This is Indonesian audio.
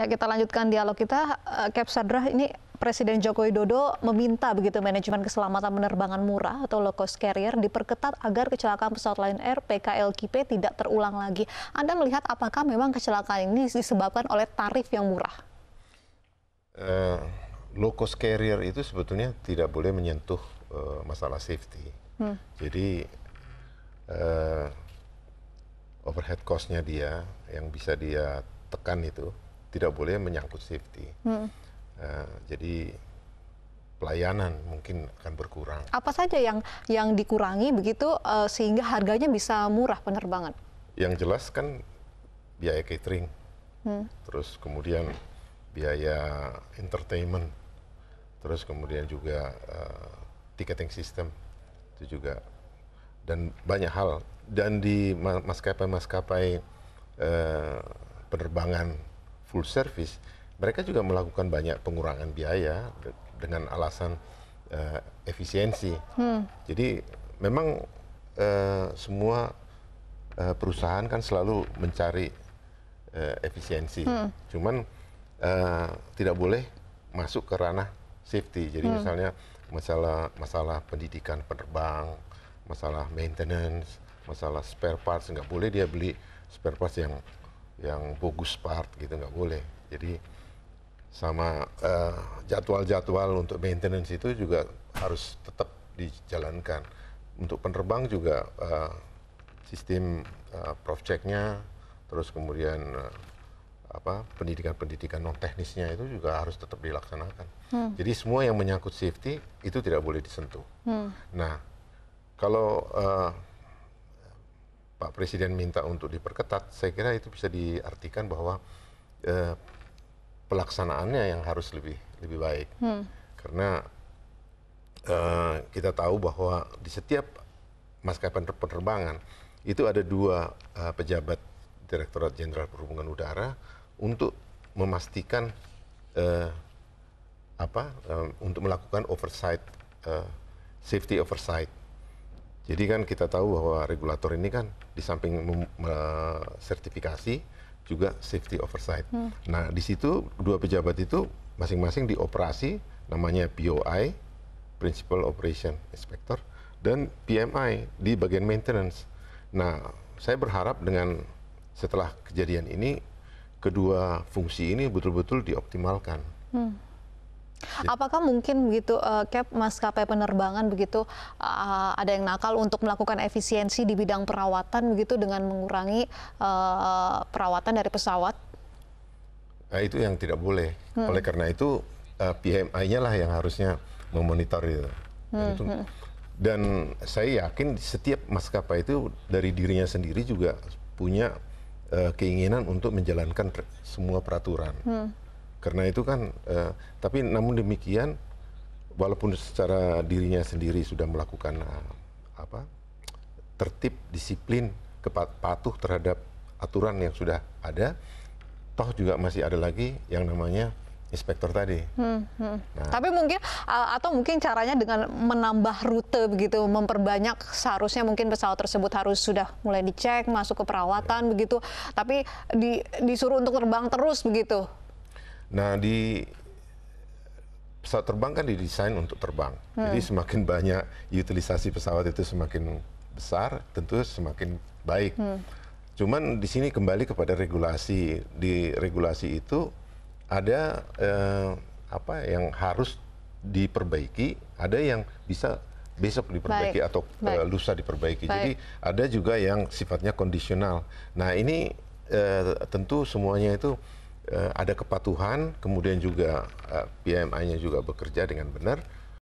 Ya, kita lanjutkan dialog kita. Eh, Cap Sadra. ini Presiden Joko Widodo meminta begitu manajemen keselamatan penerbangan murah atau low cost carrier diperketat agar kecelakaan pesawat Lion Air PKLKP tidak terulang lagi. Anda melihat apakah memang kecelakaan ini disebabkan oleh tarif yang murah? Uh, low cost carrier itu sebetulnya tidak boleh menyentuh uh, masalah safety. Hmm. Jadi uh, overhead costnya dia yang bisa dia tekan itu tidak boleh menyangkut safety. Hmm. Uh, jadi pelayanan mungkin akan berkurang. Apa saja yang yang dikurangi begitu uh, sehingga harganya bisa murah penerbangan? Yang jelas kan biaya catering, hmm. terus kemudian biaya entertainment, terus kemudian juga uh, ticketing system itu juga dan banyak hal dan di maskapai-maskapai uh, penerbangan full service, mereka juga melakukan banyak pengurangan biaya dengan alasan uh, efisiensi. Hmm. Jadi memang uh, semua uh, perusahaan kan selalu mencari uh, efisiensi. Hmm. Cuman uh, tidak boleh masuk ke ranah safety. Jadi hmm. misalnya masalah masalah pendidikan penerbang, masalah maintenance, masalah spare parts nggak boleh dia beli spare parts yang yang bogus part gitu nggak boleh jadi sama eh, jadwal-jadwal uh, untuk maintenance itu juga harus tetap dijalankan untuk penerbang juga uh, sistem uh, prof checknya terus kemudian uh, apa pendidikan-pendidikan non teknisnya itu juga harus tetap dilaksanakan hmm. jadi semua yang menyangkut safety itu tidak boleh disentuh hmm. nah kalau uh, Pak Presiden minta untuk diperketat, saya kira itu bisa diartikan bahwa eh, pelaksanaannya yang harus lebih lebih baik. Hmm. Karena eh, kita tahu bahwa di setiap maskapai penerbangan itu ada dua eh, pejabat Direktorat Jenderal Perhubungan Udara untuk memastikan eh, apa eh, untuk melakukan oversight eh, safety oversight jadi kan kita tahu bahwa regulator ini kan di samping eh, sertifikasi juga safety oversight. Hmm. Nah, di situ dua pejabat itu masing-masing dioperasi namanya POI, Principal Operation Inspector, dan PMI di bagian maintenance. Nah, saya berharap dengan setelah kejadian ini kedua fungsi ini betul-betul dioptimalkan. Hmm Iya. Apakah mungkin begitu uh, Cap maskapai penerbangan begitu uh, ada yang nakal untuk melakukan efisiensi di bidang perawatan begitu dengan mengurangi uh, perawatan dari pesawat? Nah, itu yang tidak boleh. Hmm. Oleh karena itu uh, PMI-nya lah yang harusnya memonitor itu. Dan, hmm, hmm. dan saya yakin setiap maskapai itu dari dirinya sendiri juga punya uh, keinginan untuk menjalankan semua peraturan. Hmm karena itu kan eh, tapi namun demikian walaupun secara dirinya sendiri sudah melakukan eh, apa tertib disiplin patuh terhadap aturan yang sudah ada toh juga masih ada lagi yang namanya inspektor tadi. Hmm, hmm. Nah, Tapi mungkin eh, atau mungkin caranya dengan menambah rute begitu, memperbanyak seharusnya mungkin pesawat tersebut harus sudah mulai dicek, masuk ke perawatan ya. begitu. Tapi di, disuruh untuk terbang terus begitu. Nah di pesawat terbang kan didesain untuk terbang. Hmm. Jadi semakin banyak utilisasi pesawat itu semakin besar, tentu semakin baik. Hmm. Cuman di sini kembali kepada regulasi. Di regulasi itu ada eh, apa yang harus diperbaiki, ada yang bisa besok diperbaiki Baik. atau eh, Baik. Uh, lusa diperbaiki. Baik. Jadi ada juga yang sifatnya kondisional. Nah ini eh, tentu semuanya itu Eh, ada kepatuhan kemudian juga eh, pmi nya juga bekerja dengan benar